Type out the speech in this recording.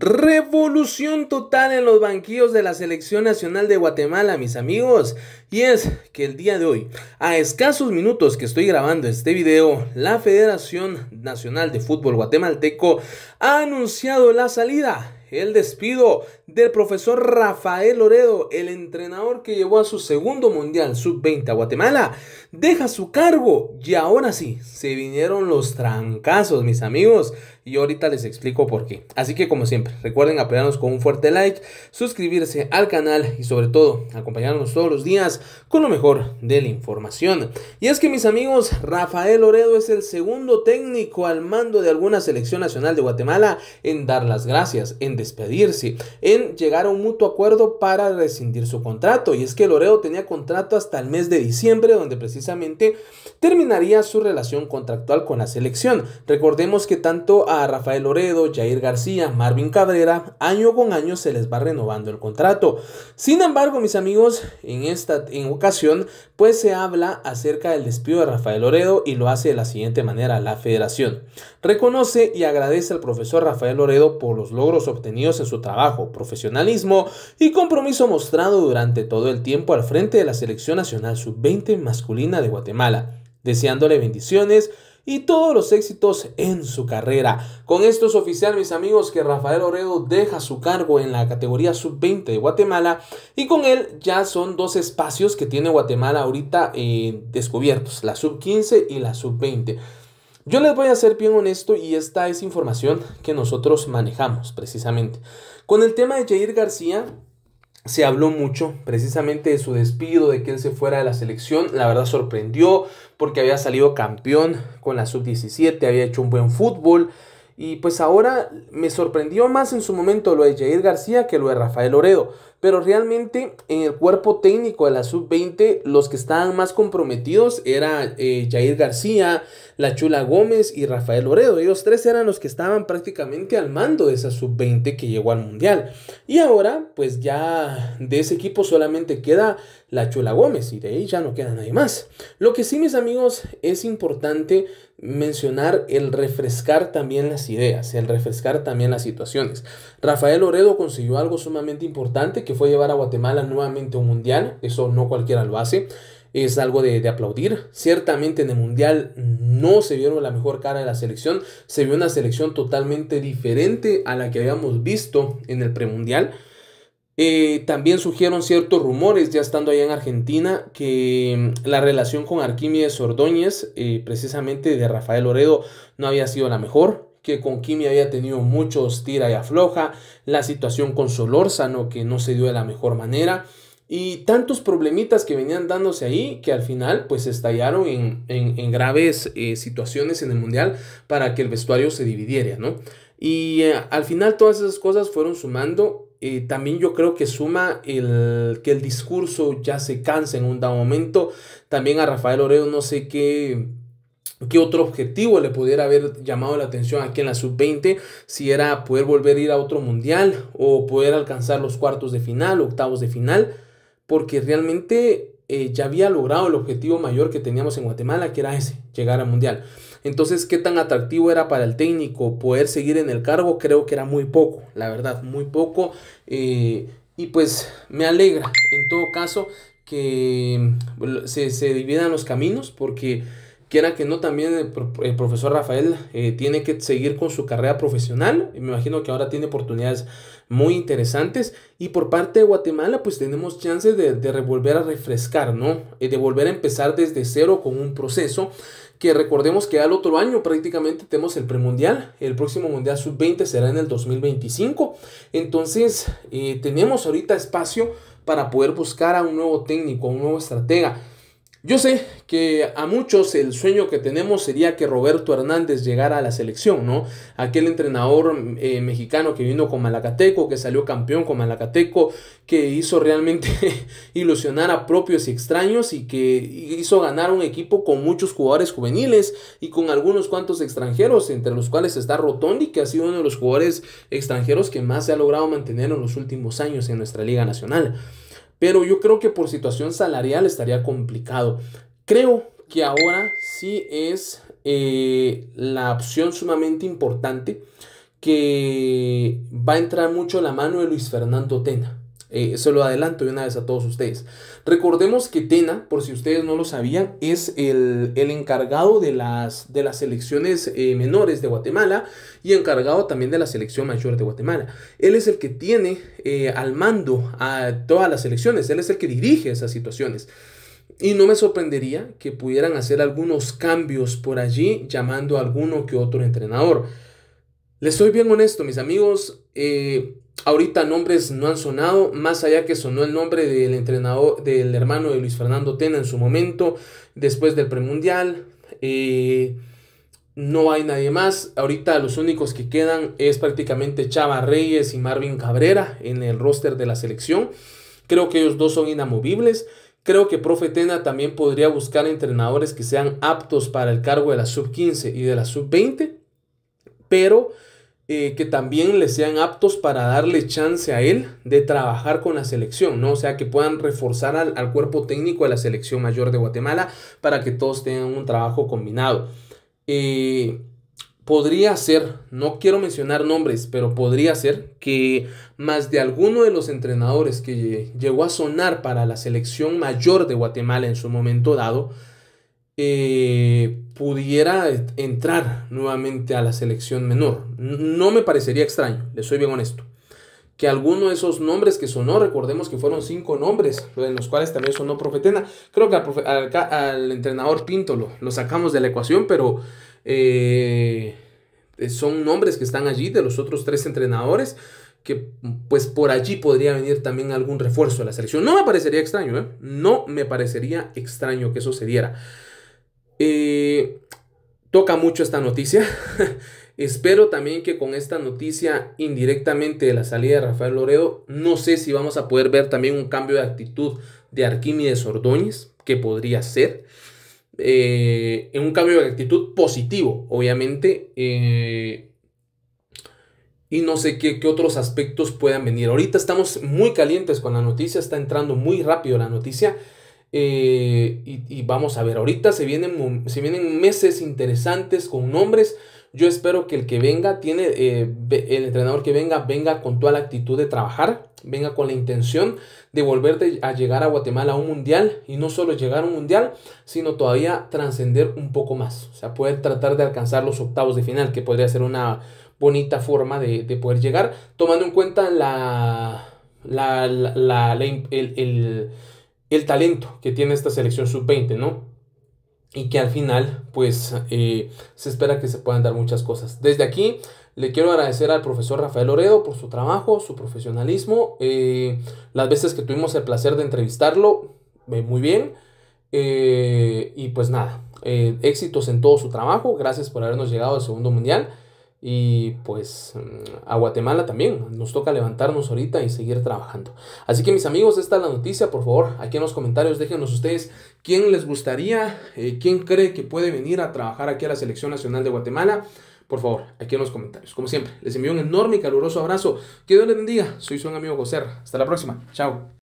Revolución total en los banquillos de la selección nacional de Guatemala, mis amigos. Y es que el día de hoy, a escasos minutos que estoy grabando este video, la Federación Nacional de Fútbol Guatemalteco ha anunciado la salida el despido del profesor Rafael Loredo, el entrenador que llevó a su segundo Mundial Sub-20 a Guatemala, deja su cargo y ahora sí, se vinieron los trancazos, mis amigos y ahorita les explico por qué. Así que como siempre, recuerden apoyarnos con un fuerte like, suscribirse al canal y sobre todo acompañarnos todos los días con lo mejor de la información. Y es que mis amigos, Rafael Loredo es el segundo técnico al mando de alguna selección nacional de Guatemala en dar las gracias, en despedirse, en llegar a un mutuo acuerdo para rescindir su contrato. Y es que Loredo tenía contrato hasta el mes de diciembre, donde precisamente terminaría su relación contractual con la selección. Recordemos que tanto a a Rafael Loredo, Jair García, Marvin Cabrera, año con año se les va renovando el contrato. Sin embargo, mis amigos, en esta ocasión, pues se habla acerca del despido de Rafael Loredo y lo hace de la siguiente manera la federación. Reconoce y agradece al profesor Rafael Loredo por los logros obtenidos en su trabajo, profesionalismo y compromiso mostrado durante todo el tiempo al frente de la Selección Nacional Sub-20 masculina de Guatemala, deseándole bendiciones, y todos los éxitos en su carrera. Con esto es oficial, mis amigos, que Rafael Oredo deja su cargo en la categoría sub-20 de Guatemala y con él ya son dos espacios que tiene Guatemala ahorita eh, descubiertos, la sub-15 y la sub-20. Yo les voy a ser bien honesto y esta es información que nosotros manejamos precisamente. Con el tema de Jair García, se habló mucho precisamente de su despido, de que él se fuera de la selección. La verdad sorprendió porque había salido campeón con la sub-17, había hecho un buen fútbol. Y pues ahora me sorprendió más en su momento lo de Jair García que lo de Rafael Oredo. Pero realmente en el cuerpo técnico de la sub-20, los que estaban más comprometidos era eh, Jair García, La Chula Gómez y Rafael Loredo. Ellos tres eran los que estaban prácticamente al mando de esa sub-20 que llegó al Mundial. Y ahora, pues ya de ese equipo solamente queda La Chula Gómez y de ahí ya no queda nadie más. Lo que sí, mis amigos, es importante mencionar el refrescar también las ideas, el refrescar también las situaciones. Rafael Loredo consiguió algo sumamente importante que fue llevar a Guatemala nuevamente a un mundial, eso no cualquiera lo hace, es algo de, aplaudir. Ciertamente en el mundial no se vieron la mejor cara de la selección, se vio una selección totalmente diferente a la que habíamos visto en el premundial. Eh, también surgieron ciertos rumores, ya estando allá en Argentina, que mm, la relación con Arquímedes Ordóñez, eh, precisamente de Rafael Oredo, no había sido la mejor que con Kimi había tenido muchos tira y afloja, la situación con Solórzano que no se dio de la mejor manera y tantos problemitas que venían dándose ahí que al final pues estallaron en, graves eh, situaciones en el mundial para que el vestuario se dividiera, ¿no? Y eh, al final todas esas cosas fueron sumando. Eh, también yo creo que suma el que el discurso ya se cansa en un dado momento. También a Rafael Oreo no sé qué qué otro objetivo le pudiera haber llamado la atención aquí en la sub-20, si era poder volver a ir a otro mundial o poder alcanzar los cuartos de final, octavos de final, porque realmente eh, ya había logrado el objetivo mayor que teníamos en Guatemala, que era ese, llegar al mundial. Entonces, ¿qué tan atractivo era para el técnico poder seguir en el cargo? Creo que era muy poco, la verdad, muy poco. Eh, y pues me alegra, en todo caso, que mm, se, se dividan los caminos, porque quiera que no, también el, profesor Rafael eh, tiene que seguir con su carrera profesional. Me imagino que ahora tiene oportunidades muy interesantes. Y por parte de Guatemala, pues tenemos chance de, de volver a refrescar, ¿no? Eh, de volver a empezar desde cero con un proceso que recordemos que al otro año prácticamente tenemos el premundial, el próximo mundial sub-20 será en el 2025, entonces eh, tenemos ahorita espacio para poder buscar a un nuevo técnico, a un nuevo estratega. Yo sé que a muchos el sueño que tenemos sería que Roberto Hernández llegara a la selección, ¿no? Aquel entrenador eh, mexicano que vino con Malacateco, que salió campeón con Malacateco, que hizo realmente ilusionar a propios y extraños y que hizo ganar un equipo con muchos jugadores juveniles y con algunos cuantos extranjeros, entre los cuales está Rotondi, que ha sido uno de los jugadores extranjeros que más se ha logrado mantener en los últimos años en nuestra Liga Nacional pero yo creo que por situación salarial estaría complicado. Creo que ahora sí es eh, la opción sumamente importante que va a entrar mucho la mano de Luis Fernando Tena. Eso eh, lo adelanto de una vez a todos ustedes. Recordemos que Tena, por si ustedes no lo sabían, es el, encargado de las, de las selecciones eh, menores de Guatemala y encargado también de la selección mayor de Guatemala. Él es el que tiene eh, al mando a todas las selecciones, él es el que dirige esas situaciones. Y no me sorprendería que pudieran hacer algunos cambios por allí llamando a alguno que otro entrenador. Les soy bien honesto, mis amigos. Ahorita nombres no han sonado, más allá que sonó el nombre del entrenador, del hermano de Luis Fernando Tena en su momento, después del premundial. Eh, no hay nadie más. Ahorita los únicos que quedan es prácticamente Chava Reyes y Marvin Cabrera en el roster de la selección. Creo que ellos dos son inamovibles. Creo que Profe Tena también podría buscar entrenadores que sean aptos para el cargo de la sub-15 y de la sub-20. Pero eh, que también le sean aptos para darle chance a él de trabajar con la selección, ¿no? O sea, que puedan reforzar al, cuerpo técnico de la selección mayor de Guatemala para que todos tengan un trabajo combinado. Eh, podría ser, no quiero mencionar nombres, pero podría ser que más de alguno de los entrenadores que llegó a sonar para la selección mayor de Guatemala en su momento dado, eh, pudiera entrar nuevamente a la selección menor. No me parecería extraño, le soy bien honesto. Que alguno de esos nombres que sonó, recordemos que fueron cinco nombres, en los cuales también sonó Profetena. Creo que al, entrenador Pinto lo, sacamos de la ecuación, pero eh, son nombres que están allí de los otros tres entrenadores que pues por allí podría venir también algún refuerzo a la selección. No me parecería extraño, ¿eh? No me parecería extraño que eso se diera. Eh, toca mucho esta noticia. Espero también que con esta noticia indirectamente de la salida de Rafael Loredo, no sé si vamos a poder ver también un cambio de actitud de Arquímedes Ordóñez, que podría ser. Eh, en un cambio de actitud positivo, obviamente. Eh, y no sé qué, qué, otros aspectos puedan venir. Ahorita estamos muy calientes con la noticia, está entrando muy rápido la noticia y, vamos a ver, ahorita se vienen, vienen meses interesantes con nombres. Yo espero que el que venga, tiene, el entrenador que venga, venga con toda la actitud de trabajar, venga con la intención de volverte a llegar a Guatemala a un mundial y no solo llegar a un mundial, sino todavía trascender un poco más. O sea, poder tratar de alcanzar los octavos de final, que podría ser una bonita forma de, poder llegar, tomando en cuenta la, la, la, el el talento que tiene esta selección sub-20, ¿no? Y que al final, pues, eh, se espera que se puedan dar muchas cosas. Desde aquí, le quiero agradecer al profesor Rafael Loredo por su trabajo, su profesionalismo, eh, las veces que tuvimos el placer de entrevistarlo, eh, muy bien. y pues nada, éxitos en todo su trabajo, gracias por habernos llegado al segundo mundial. Y pues mm, a Guatemala también nos toca levantarnos ahorita y seguir trabajando. Así que mis amigos, esta es la noticia. Por favor, aquí en los comentarios déjenos ustedes quién les gustaría, eh, quién cree que puede venir a trabajar aquí a la Selección Nacional de Guatemala. Por favor, aquí en los comentarios. Como siempre, les envío un enorme y caluroso abrazo. Que Dios les bendiga. Soy su amigo José. Hasta la próxima. Chao.